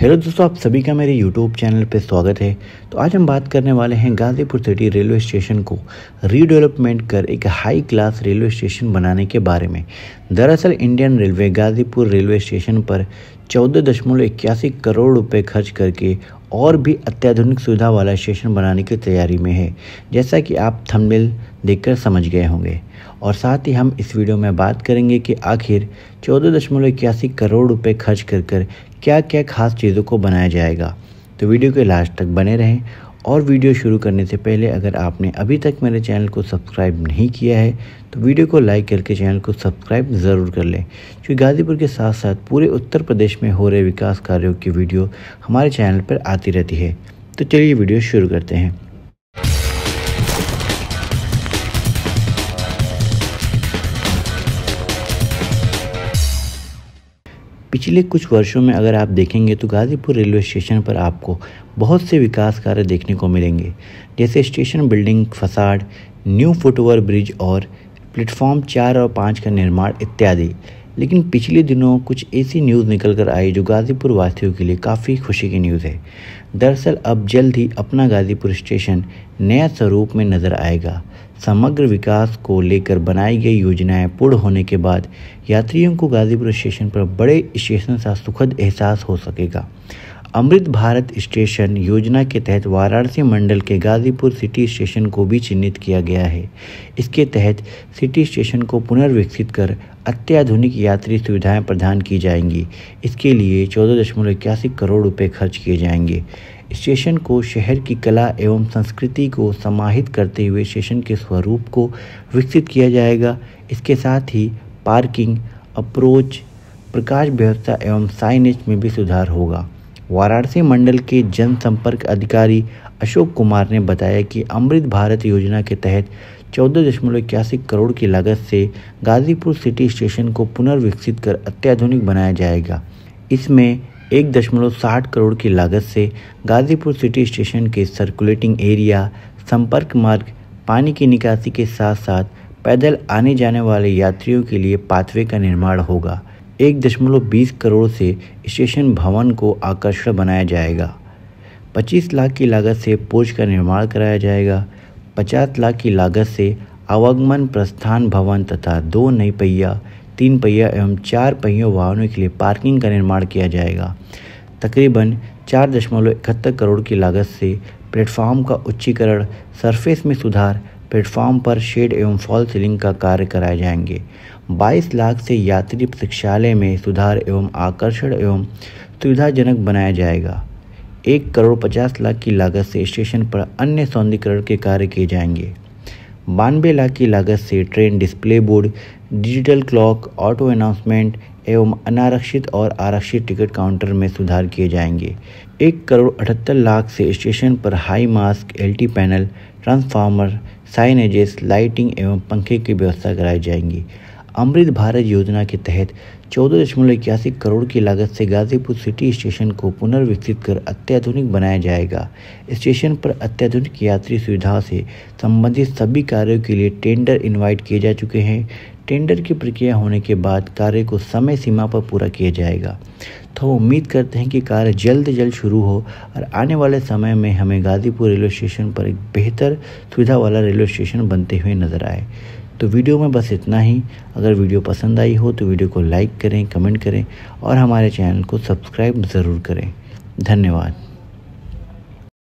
hello दोस्तों आप सभी का मेरे यूट्यूब चैनल पर स्वागत है तो आज हम बात करने वाले हैं गाजीपुर सिटी रेलवे स्टेशन को रीडेवलपमेंट कर एक हाई क्लास रेलवे स्टेशन बनाने के बारे में दरअसल Indian railway Ghazipur railway station पर चौदह दशमलव इक्यासी करोड़ रुपए खर्च करके और भी अत्याधुनिक सुविधा वाला स्टेशन बनाने की तैयारी में है जैसा कि आप थंबनेल देखकर समझ गए होंगे और साथ ही हम इस वीडियो में बात करेंगे कि आखिर चौदह दशमलव इक्यासी करोड़ रुपए खर्च कर कर क्या क्या खास चीज़ों को बनाया जाएगा तो वीडियो के लास्ट तक बने रहें और वीडियो शुरू करने से पहले अगर आपने अभी तक मेरे चैनल को सब्सक्राइब नहीं किया है तो वीडियो को लाइक करके चैनल को सब्सक्राइब ज़रूर कर लें क्योंकि गाज़ीपुर के साथ साथ पूरे उत्तर प्रदेश में हो रहे विकास कार्यों की वीडियो हमारे चैनल पर आती रहती है तो चलिए वीडियो शुरू करते हैं पिछले कुछ वर्षों में अगर आप देखेंगे तो गाज़ीपुर रेलवे स्टेशन पर आपको बहुत से विकास कार्य देखने को मिलेंगे जैसे station building facade new foot over bridge और प्लेटफॉर्म चार और पाँच का निर्माण इत्यादि लेकिन पिछले दिनों कुछ ऐसी न्यूज़ निकल कर आई जो गाज़ीपुर वासियों के लिए काफ़ी खुशी की न्यूज़ है दरअसल अब जल्द ही अपना गाज़ीपुर स्टेशन नया स्वरूप में नज़र आएगा समग्र विकास को लेकर बनाई गई योजनाएं पूर्ण होने के बाद यात्रियों को गाजीपुर स्टेशन पर बड़े स्टेशन सा सुखद एहसास हो सकेगा अमृत भारत स्टेशन योजना के तहत वाराणसी मंडल के गाजीपुर सिटी स्टेशन को भी चिन्हित किया गया है इसके तहत सिटी स्टेशन को पुनर्विकसित कर अत्याधुनिक यात्री सुविधाएं प्रदान की जाएंगी इसके लिए चौदह दशमलव इक्यासी करोड़ रुपए खर्च किए जाएंगे स्टेशन को शहर की कला एवं संस्कृति को समाहित करते हुए स्टेशन के स्वरूप को विकसित किया जाएगा इसके साथ ही पार्किंग अप्रोच प्रकाश व्यवस्था एवं साइनेज में भी सुधार होगा वाराणसी मंडल के जनसंपर्क अधिकारी अशोक कुमार ने बताया कि अमृत भारत योजना के तहत चौदह दशमलव इक्यासी करोड़ की लागत से गाजीपुर सिटी स्टेशन को पुनर्विकसित कर अत्याधुनिक बनाया जाएगा इसमें एक दशमलव साठ करोड़ की लागत से गाजीपुर सिटी स्टेशन के सर्कुलेटिंग एरिया संपर्क मार्ग पानी की निकासी के साथ साथ पैदल आने जाने वाले यात्रियों के लिए पाथवे का निर्माण होगा एक दशमलव बीस करोड़ से स्टेशन भवन को आकर्षण बनाया जाएगा पच्चीस लाख की लागत से पोज का निर्माण कराया जाएगा पचास लाख की लागत से आवागमन प्रस्थान भवन तथा दो नई पहिया तीन पहिया एवं चार पहियों वाहनों के लिए पार्किंग का निर्माण किया जाएगा तकरीबन चार दशमलव इकहत्तर करोड़ की लागत से प्लेटफॉर्म का उच्चीकरण सरफेस में सुधार प्लेटफॉर्म पर शेड एवं फॉल सीलिंग का कार्य कराए जाएंगे 22 लाख से यात्री प्रतीक्षालय में सुधार एवं आकर्षण एवं सुविधाजनक बनाया जाएगा एक करोड़ पचास लाख की लागत से स्टेशन पर अन्य सौंदर्यकरण के कार्य किए जाएंगे बानवे लाख की लागत से train display board digital clock auto announcement एवं अनारक्षित और आरक्षित टिकट काउंटर में सुधार किए जाएंगे एक करोड़ अठहत्तर लाख से स्टेशन पर high mask L panel transformer signages lighting एवं पंखे की व्यवस्था कराई जाएंगी अमृत भारत योजना के तहत चौदह दशमलव इक्यासी करोड़ की लागत से गाजीपुर सिटी स्टेशन को पुनर्विकसित कर अत्याधुनिक बनाया जाएगा स्टेशन पर अत्याधुनिक यात्री सुविधा से संबंधित सभी कार्यों के लिए टेंडर इनवाइट किए जा चुके हैं टेंडर की प्रक्रिया होने के बाद कार्य को समय सीमा पर पूरा किया जाएगा तो उम्मीद करते हैं कि कार्य जल्द जल्द शुरू हो और आने वाले समय में हमें गाजीपुर रेलवे स्टेशन पर एक बेहतर सुविधा वाला रेलवे स्टेशन बनते हुए नजर आए तो वीडियो में बस इतना ही अगर वीडियो पसंद आई हो तो वीडियो को लाइक करें कमेंट करें और हमारे चैनल को सब्सक्राइब ज़रूर करें धन्यवाद